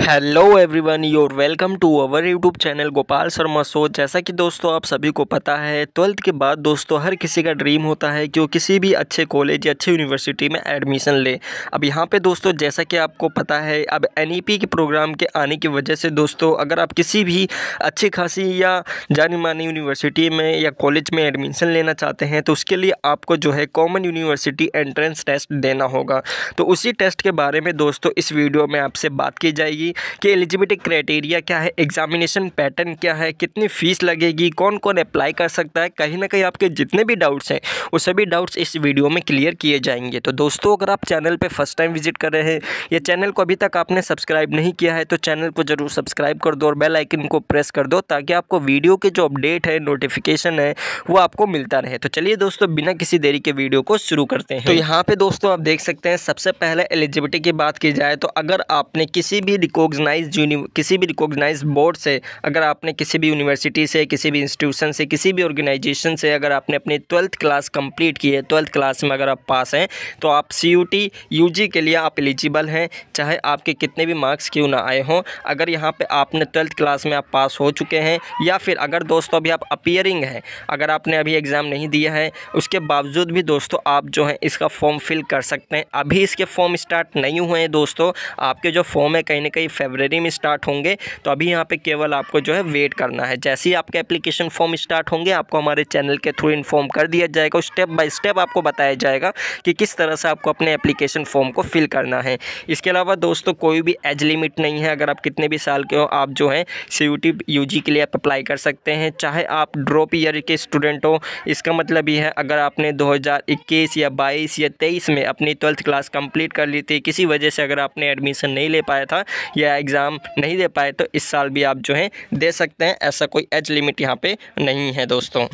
hello everyone your welcome to our YouTube channel Gopal Sharma so जैसा कि दोस्तों आप सभी को पता है ट्वेल्थ के बाद दोस्तों हर किसी का ड्रीम होता है कि वो किसी भी अच्छे कॉलेज या अच्छे यूनिवर्सिटी में एडमिशन ले अब यहाँ पे दोस्तों जैसा कि आपको पता है अब एन e के प्रोग्राम के आने की वजह से दोस्तों अगर आप किसी भी अच्छी खासी या जानी मानी यूनिवर्सिटी में या कॉलेज में एडमिशन लेना चाहते हैं तो उसके लिए आपको जो है कॉमन यूनिवर्सिटी एंट्रेंस टेस्ट देना होगा तो उसी टेस्ट के बारे में दोस्तों इस वीडियो में आपसे बात की जाएगी जाएगी कि एलिजिबिलिटी क्राइटेरिया क्या है एग्जामिनेशन पैटर्न क्या है कितनी फ़ीस लगेगी कौन कौन अप्लाई कर सकता है कहीं ना कहीं आपके जितने भी डाउट्स हैं वो सभी डाउट्स इस वीडियो में क्लियर किए जाएंगे तो दोस्तों अगर आप चैनल पर फर्स्ट टाइम विजिट कर रहे हैं या चैनल को अभी तक आपने सब्सक्राइब नहीं किया है तो चैनल को ज़रूर सब्सक्राइब कर दो और बेल आइकन को प्रेस कर दो ताकि आपको वीडियो के जो अपडेट है नोटिफिकेशन है वो आपको मिलता रहे तो चलिए दोस्तों बिना किसी देरी के वीडियो को शुरू करते हैं तो यहाँ पे दोस्तों आप देख सकते हैं सबसे पहले एलिजिबिलिटी की बात की जाए तो अगर आपने किसी भी रिकॉग्नाइज किसी भी रिकॉग्नाइज बोर्ड से अगर आपने किसी भी यूनिवर्सिटी से किसी भी इंस्टीट्यूशन से किसी भी ऑर्गेनाइजेशन से अगर आपने अपनी ट्वेल्थ क्लास कंप्लीट की है ट्वेल्थ क्लास में अगर आप पास हैं तो आप C U T U G के लिए आप एलिजिबल हैं चाहे आपके कितने भी मार्क्स क्यों ना आए हों अगर यहाँ पर आपने ट्वेल्थ क्लास में आप पास हो चुके हैं या फिर अगर दोस्तों अभी आप अपियरिंग हैं अगर आपने अभी एग्ज़ाम नहीं दिया है उसके बावजूद भी दोस्तों आप जो हैं इसका फॉर्म फिल कर सकते हैं अभी इसके फॉर्म स्टार्ट नहीं हुए हैं दोस्तों आपके जो फॉर्म है कहीं ना कहीं पे फेबररी में स्टार्ट होंगे तो अभी यहाँ पे केवल आपको जो है वेट करना है जैसे ही आपके एप्लीकेशन फॉर्म स्टार्ट होंगे आपको हमारे चैनल के थ्रू इन्फॉर्म कर दिया जाएगा स्टेप बाय स्टेप आपको बताया जाएगा कि किस तरह से आपको अपने एप्लीकेशन फॉर्म को फिल करना है इसके अलावा दोस्तों कोई भी एज लिमिट नहीं है अगर आप कितने भी साल के हो आप जो है सी यू टी के लिए आप अप्लाई कर सकते हैं चाहे आप ड्रॉप ईयर के स्टूडेंट हो इसका मतलब ये है अगर आपने 2021 या बाईस या तेईस में अपनी ट्वेल्थ क्लास कंप्लीट कर ली थी किसी वजह से अगर आपने एडमिशन नहीं ले पाया था या एग्ज़ाम नहीं दे पाए तो इस साल भी आप जो है दे सकते हैं ऐसा कोई एज लिमिट यहाँ पे नहीं है दोस्तों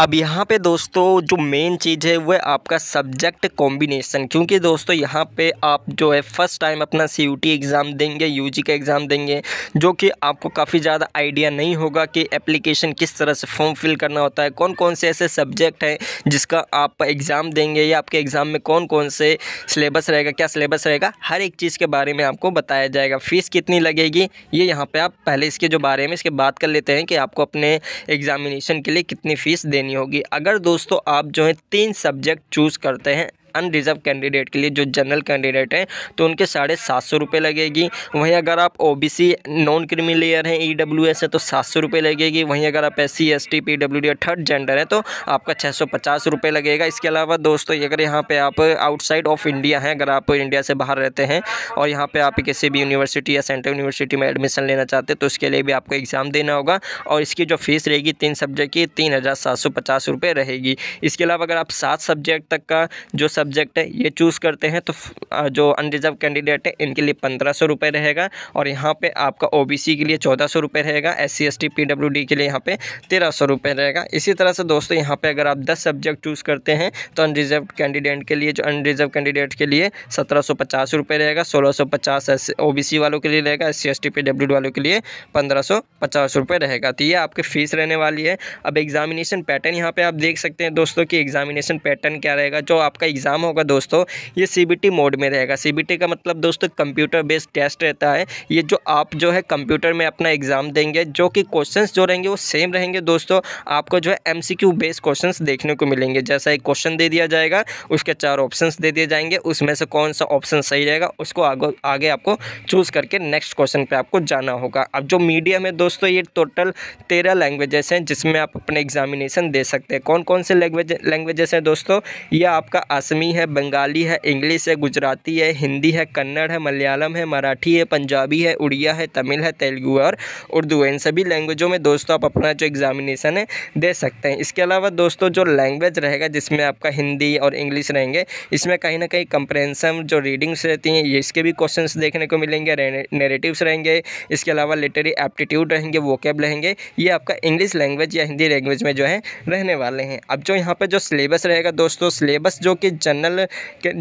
अब यहाँ पे दोस्तों जो मेन चीज़ है वह आपका सब्जेक्ट कॉम्बिनेशन क्योंकि दोस्तों यहाँ पे आप जो है फ़र्स्ट टाइम अपना सी एग्ज़ाम देंगे यू का एग्ज़ाम देंगे जो कि आपको काफ़ी ज़्यादा आइडिया नहीं होगा कि एप्लीकेशन किस तरह से फॉर्म फिल करना होता है कौन कौन से ऐसे सब्जेक्ट हैं जिसका आप एग्ज़ाम देंगे या आपके एग्ज़ाम में कौन कौन से सिलेबस रहेगा क्या सिलेबस रहेगा हर एक चीज़ के बारे में आपको बताया जाएगा फ़ीस कितनी लगेगी ये यहाँ पे आप पहले इसके जो बारे में इसके बात कर लेते हैं कि आपको अपने एग्ज़ामिनेशन के लिए कितनी फ़ीस देनी होगी अगर दोस्तों आप जो है तीन सब्जेक्ट चूज़ करते हैं अनरिजर्व कैंडिडेट के लिए जो जनरल कैंडिडेट हैं तो उनके साढ़े सात सौ रुपये लगेगी वहीं अगर आप O B C non creamy layer हैं ई डब्ल्यू एस है तो सात सौ रुपये लगेगी वहीं अगर आप S C S T P W D third gender है तो आपका छः सौ पचास रुपये लगेगा इसके अलावा दोस्तों अगर यहाँ पर आप आउटसाइड ऑफ इंडिया हैं अगर आप इंडिया से बाहर रहते हैं और यहाँ पर आप किसी भी यूनिवर्सिटी या सेंट्रल यूनिवर्सिटी में एडमिशन लेना चाहते हैं तो उसके लिए भी आपको एग्ज़ाम देना होगा और इसकी जो फीस रहेगी तीन सब्जेक्ट की तीन हज़ार सात सौ पचास रुपये रहेगी इसके अलावा अगर आप सात सब्जेक्ट तक का जो सब्जेक्ट है ये चूज़ करते हैं तो जो अनरिजर्व कैंडिडेट है इनके लिए पंद्रह सौ रुपये रहेगा और यहाँ पे आपका ओबीसी के लिए चौदह सौ रुपये रहेगा S C S T P W D के लिए यहाँ पे तेरह सौ रुपये रहेगा इसी तरह से दोस्तों यहाँ पे अगर आप दस सब्जेक्ट चूज़ करते हैं तो अनरिजर्व कैंडिडेट के लिए जो अनरिजर्व कैंडिडेट के लिए सत्रह सौ पचास रुपये रहेगा सोलह सौ पचास एस ओ बी सी वालों के लिए रहेगा S C S T P W D वालों के लिए पंद्रह सौ पचास रुपये रहेगा तो ये आपकी फ़ीस रहने वाली है अब एग्जामिनेशन पैटर्न यहाँ पर आप देख सकते हैं दोस्तों कि एग्जामिनेशन पैटर्न क्या रहेगा जो आपका एग्जाम एग्ज़ाम होगा दोस्तों ये सी मोड में रहेगा सी का मतलब दोस्तों कंप्यूटर बेस्ड टेस्ट रहता है ये जो आप जो है कंप्यूटर में अपना एग्ज़ाम देंगे जो कि क्वेश्चन जो रहेंगे वो सेम रहेंगे दोस्तों आपको जो है एम बेस्ड क्वेश्चन देखने को मिलेंगे जैसा एक क्वेश्चन दे दिया जाएगा उसके चार ऑप्शन दे दिए जाएंगे उसमें से कौन सा ऑप्शन सही रहेगा उसको आगे आगे आपको चूज़ करके नेक्स्ट क्वेश्चन पे आपको जाना होगा अब जो मीडियम है दोस्तों ये टोटल तेरह लैंग्वेजेस हैं जिसमें आप अपने एग्जामिनेशन दे सकते हैं कौन कौन से लैंग्वेज लैंग्वेजेस हैं दोस्तों यह आपका आसमी असमी है बंगाली है इंग्लिश है गुजराती है हिंदी है कन्नड़ है मलयालम है मराठी है पंजाबी है उड़िया है तमिल है तेलुगू और उर्दू है इन सभी लैंग्वेजों में दोस्तों आप अपना जो एग्ज़ामिनेशन है दे सकते हैं इसके अलावा दोस्तों जो लैंग्वेज रहेगा जिसमें आपका हिंदी और इंग्लिश रहेंगे इसमें कहीं ना कहीं कंप्रेंसम जो रीडिंग्स रहती हैं इसके भी क्वेश्चन देखने को मिलेंगे नेरेटिवस रहेंगे इसके अलावा लिटरी एप्टीट्यूड रहेंगे वोकेब रहेंगे ये आपका इंग्लिश लैंग्वेज या हिंदी लैंग्वेज में जो है रहने वाले हैं अब जो यहाँ पर जो सिलेबस रहेगा दोस्तों सिलेबस जो कि जनरल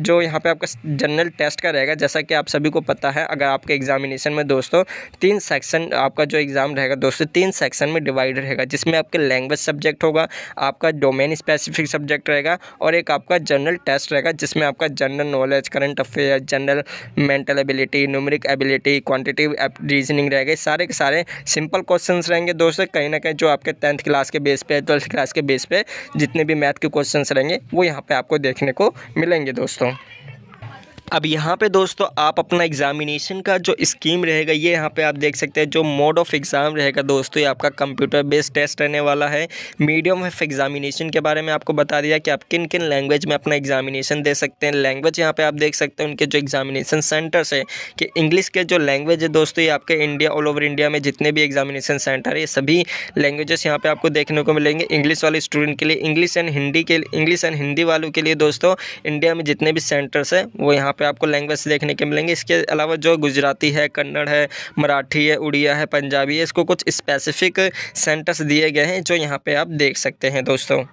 जो यहाँ पे आपका जनरल टेस्ट का रहेगा जैसा कि आप सभी को पता है अगर आपके एग्जामिनेशन में दोस्तों तीन सेक्शन आपका जो एग्ज़ाम रहेगा दोस्तों तीन सेक्शन में डिवाइड रहेगा जिसमें आपके लैंग्वेज सब्जेक्ट होगा आपका डोमेन स्पेसिफिक सब्जेक्ट रहेगा और एक आपका जनरल टेस्ट रहेगा जिसमें आपका general knowledge current affair general mental ability numeric ability quantitative reasoning रहेगा सारे के सारे सिंपल क्वेश्चन रहेंगे दोस्तों कहीं ना कहीं जो आपके टेंथ क्लास के बेस पर ट्वेल्थ क्लास के बेस पर जितने भी मैथ के क्वेश्चन रहेंगे वो यहाँ पर आपको देखने को मिलेंगे दोस्तों अब यहाँ पे दोस्तों आप अपना एग्ज़ामिनेशन का जो स्कीम रहेगा ये यहाँ पे आप देख सकते हैं जो मोड ऑफ एग्ज़ाम रहेगा दोस्तों ये आपका कंप्यूटर बेस्ड टेस्ट रहने वाला है मीडियम ऑफ एग्ज़ामिनेशन के बारे में आपको बता दिया कि आप किन किन लैंग्वेज में अपना एग्ज़ामिनेशन दे सकते हैं लैंग्वेज यहाँ पर आप देख सकते हैं उनके जो एग्ज़ामिनेशन सेंटर्स है कि इंग्लिश के जो लैंग्वेज है दोस्तों ये आपके इंडिया ऑल ओवर इंडिया में जितने भी एग्ज़ामिनेशन सेंटर है ये सभी लैंग्वेजेस यहाँ पर आपको देखने को मिलेंगे इंग्लिश वाले स्टूडेंट के लिए इंग्लिश एंड हिंदी के इंग्लिश एंड हिंदी वालों के लिए दोस्तों इंडिया में जितने भी सेंटर्स हैं वो यहाँ पे आपको लैंग्वेज देखने के मिलेंगे इसके अलावा जो गुजराती है कन्नड़ है मराठी है उड़िया है पंजाबी है इसको कुछ स्पेसिफिक सेंटर्स दिए गए हैं जो यहाँ पर आप देख सकते हैं दोस्तों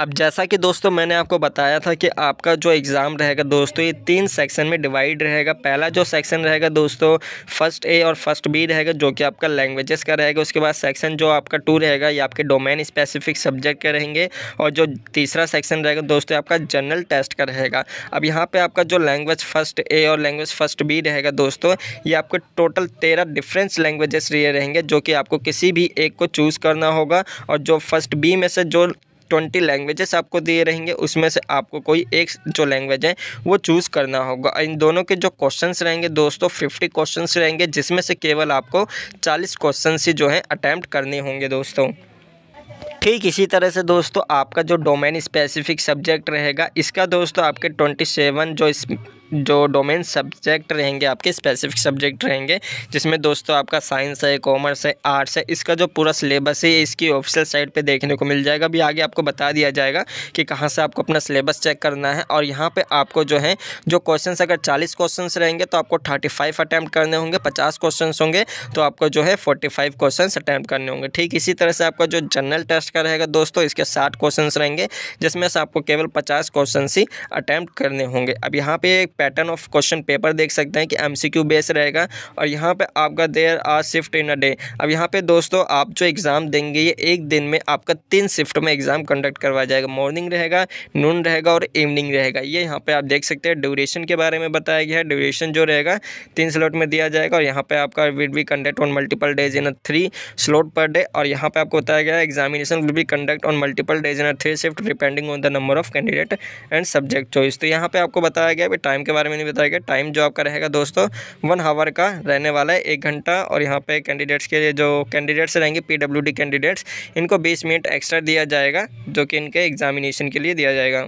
अब जैसा कि दोस्तों मैंने आपको बताया था कि आपका जो एग्ज़ाम रहेगा दोस्तों ये तीन सेक्शन में डिवाइड रहेगा पहला जो सेक्शन रहेगा दोस्तों फर्स्ट ए और फर्स्ट बी रहेगा जो कि आपका लैंग्वेजेस का रहेगा उसके बाद सेक्शन जो आपका टू रहेगा ये आपके डोमेन स्पेसिफिक सब्जेक्ट के रहेंगे और जो तीसरा सेक्शन रहेगा दोस्तों आपका जनरल टेस्ट का रहेगा अब यहाँ पर आपका जो लैंग्वेज फर्स्ट ए और लैंग्वेज फर्स्ट बी रहेगा दोस्तों ये आपके टोटल तेरह डिफरेंस लैंग्वेजेस रहेंगे जो कि आपको किसी भी एक को चूज़ करना होगा और जो फर्स्ट बी में से जो ट्वेंटी लैंग्वेजेस आपको दिए रहेंगे उसमें से आपको कोई एक जो लैंग्वेज है वो चूज़ करना होगा इन दोनों के जो क्वेश्चंस रहेंगे दोस्तों फिफ्टी क्वेश्चंस रहेंगे जिसमें से केवल आपको चालीस क्वेश्चन ही जो है अटैम्प्ट करने होंगे दोस्तों ठीक इसी तरह से दोस्तों आपका जो डोमेन स्पेसिफिक सब्जेक्ट रहेगा इसका दोस्तों आपके ट्वेंटी सेवन जो इस जो डोमेन सब्जेक्ट रहेंगे आपके स्पेसिफिक सब्जेक्ट रहेंगे जिसमें दोस्तों आपका साइंस है कॉमर्स है आर्ट्स है इसका जो पूरा सिलेबस है इसकी ऑफिशियल साइट पे देखने को मिल जाएगा अभी आगे आपको बता दिया जाएगा कि कहाँ से आपको अपना सिलेबस चेक करना है और यहाँ पर आपको जो है जो क्वेश्चन अगर चालीस क्वेश्चन रहेंगे तो आपको थर्टी फाइव अटैम्प्ट करने होंगे पचास क्वेश्चन होंगे तो आपको जो है फोर्टी फाइव क्वेश्चन अटैम्प्ट करने होंगे ठीक इसी तरह से आपका जो जनरल टेस्ट का रहेगा दोस्तों इसके साठ क्वेश्चन रहेंगे जिसमें से आपको केवल पचास क्वेश्चन ही अटैम्प्ट करने होंगे अब यहाँ पर पैटर्न ऑफ क्वेश्चन पेपर देख सकते हैं कि एम सी क्यू बेस रहेगा और यहाँ पर आपका there are shift in a day अब यहाँ पर दोस्तों आप जो एग्ज़ाम देंगे ये एक दिन में आपका तीन शिफ्ट में एग्ज़ाम कंडक्ट करवाया जाएगा मॉर्निंग रहेगा नून रहेगा और इवनिंग रहेगा ये यहाँ पर आप देख सकते हैं ड्यूरेशन के बारे में बताया गया है ड्यूरेशन जो रहेगा तीन स्लॉट में दिया जाएगा और यहाँ पर आपका will be conduct on multiple days in a three slot per day और यहाँ पर आपको बताया गया examination will be conduct on multiple days in a three shift depending on the number of candidate and subject choice तो यहाँ पर आपको बताया गया टाइम के बारे में नहीं बताया गया टाइम जो आपका रहेगा दोस्तों वन आवर का रहने वाला है एक घंटा और यहाँ पे कैंडिडेट्स के लिए जो कैंडिडेट्स रहेंगे पीडब्ल्यूडी कैंडिडेट्स इनको बीस मिनट एक्स्ट्रा दिया जाएगा जो कि इनके एग्जामिनेशन के लिए दिया जाएगा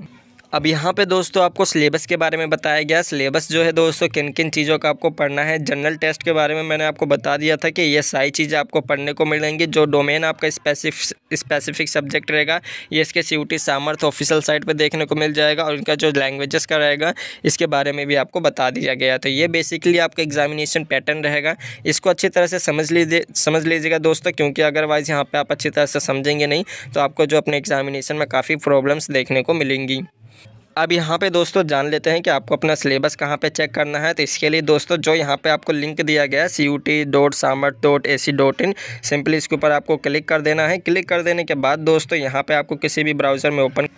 अब यहाँ पे दोस्तों आपको सिलेबस के बारे में बताया गया सिलेबस जो है दोस्तों किन किन चीज़ों का आपको पढ़ना है जनरल टेस्ट के बारे में मैंने आपको बता दिया था कि ये सारी चीज़ें आपको पढ़ने को मिलेंगी जो डोमेन आपका स्पेसिफिक स्पेसिफिक सब्जेक्ट रहेगा ये इसके सी सामर्थ ऑफिशियल साइट पर देखने को मिल जाएगा और इनका जो लैंग्वेजेस का रहेगा इसके बारे में भी आपको बता दिया गया तो ये बेसिकली आपका एग्जामिनेशन पैटर्न रहेगा इसको अच्छी तरह से समझ लीजिए समझ लीजिएगा दोस्तों क्योंकि अगरवाइज़ यहाँ पर आप अच्छी तरह से समझेंगे नहीं तो आपको जो अपने एग्जामिनेशन में काफ़ी प्रॉब्लम्स देखने को मिलेंगी अब यहाँ पे दोस्तों जान लेते हैं कि आपको अपना सिलेबस कहाँ पे चेक करना है तो इसके लिए दोस्तों जो यहाँ पे आपको लिंक दिया गया C U T dot Samarth dot A C dot in simply इसके ऊपर आपको क्लिक कर देना है क्लिक कर देने के बाद दोस्तों यहाँ पे आपको किसी भी ब्राउज़र में ओपन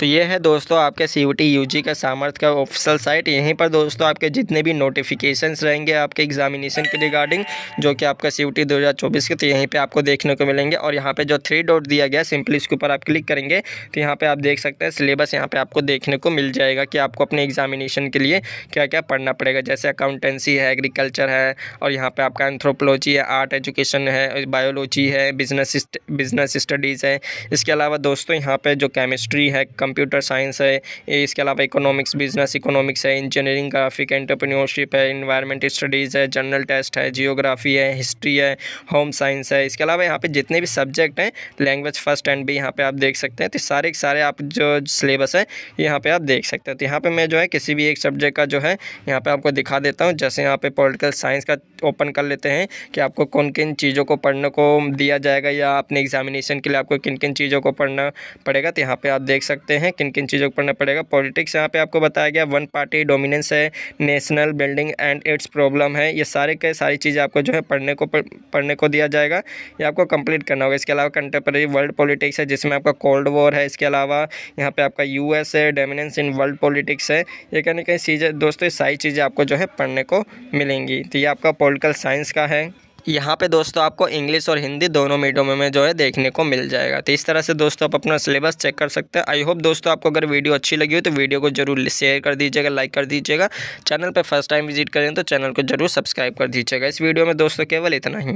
तो ये है दोस्तों आपके C U T U G का सामर्थ का ऑफिसल साइट यहीं पर दोस्तों आपके जितने भी नोटिफिकेशंस रहेंगे आपके एग्जामिनेशन के रिगार्डिंग जो कि आपका सी यू टी दो हज़ार चौबीस के तो यहीं पे आपको देखने को मिलेंगे और यहाँ पे जो थ्री डॉट दिया गया सिंपली इसके ऊपर आप क्लिक करेंगे तो यहाँ पर आप देख सकते हैं सिलेबस यहाँ पर आपको देखने को मिल जाएगा कि आपको अपने एग्जामिनेशन के लिए क्या क्या पढ़ना पड़ेगा जैसे अकाउंटेंसी है एग्रीकल्चर है और यहाँ पर आपका एंथ्रोपोलॉजी है आर्ट एजुकेशन है बायोलॉजी है बिजनेस बिजनेस स्टडीज़ है इसके अलावा दोस्तों यहाँ पर जो केमिस्ट्री है कंप्यूटर साइंस है इसके अलावा इकोनॉमिक्स बिजनेस इकोनॉमिक्स है इंजीनियरिंग ग्राफिक एंटरप्रेन्योरशिप है इन्वायरमेंट स्टडीज़ है जनरल टेस्ट है जियोग्राफी है हिस्ट्री है होम साइंस है इसके अलावा यहाँ पर जितने भी सब्जेक्ट हैं लैंग्वेज फर्स्ट एंड भी यहाँ पर आप देख सकते हैं तो सारे के सारे आप जो सिलेबस है यहाँ पर आप देख सकते हैं तो यहाँ पर मैं जो है किसी भी एक सब्जेक्ट का जो है यहाँ पर आपको दिखा देता हूँ जैसे यहाँ पर पोलिटिकल साइंस का ओपन कर लेते हैं कि आपको कौन किन चीज़ों को पढ़ने को दिया जाएगा या अपने एग्जामिनेशन के लिए आपको किन किन चीज़ों को पढ़ना पड़ेगा तो यहाँ पर आप देख सकते हैं किन किन चीज़ों को पढ़ना पड़ेगा पॉलिटिक्स यहाँ पे आपको बताया गया वन पार्टी डोमिनेंस है national building and its problem है ये सारे के सारी चीज़ें आपको जो है पढ़ने को पढ़ने को दिया जाएगा ये आपको कंप्लीट करना होगा इसके अलावा कंटेम्प्रेरी वर्ल्ड पॉलिटिक्स है जिसमें आपका कोल्ड वॉर है इसके अलावा यहाँ पर आपका यू है डोमिनेंस इन वर्ल्ड पॉलिटिक्स है ये कहीं कहीं चीज़ें दोस्तों ये सारी चीज़ें आपको जो है पढ़ने को मिलेंगी तो ये आपका पोलिटिकल साइंस का है यहाँ पे दोस्तों आपको इंग्लिश और हिंदी दोनों मीडियम में, जो है देखने को मिल जाएगा तो इस तरह से दोस्तों आप अपना सिलेबस चेक कर सकते हैं आई होप दोस्तों आपको अगर वीडियो अच्छी लगी हो तो वीडियो को जरूर शेयर कर दीजिएगा लाइक कर दीजिएगा चैनल पर फर्स्ट टाइम विजिट करें तो चैनल को जरूर सब्सक्राइब कर दीजिएगा इस वीडियो में दोस्तों केवल इतना ही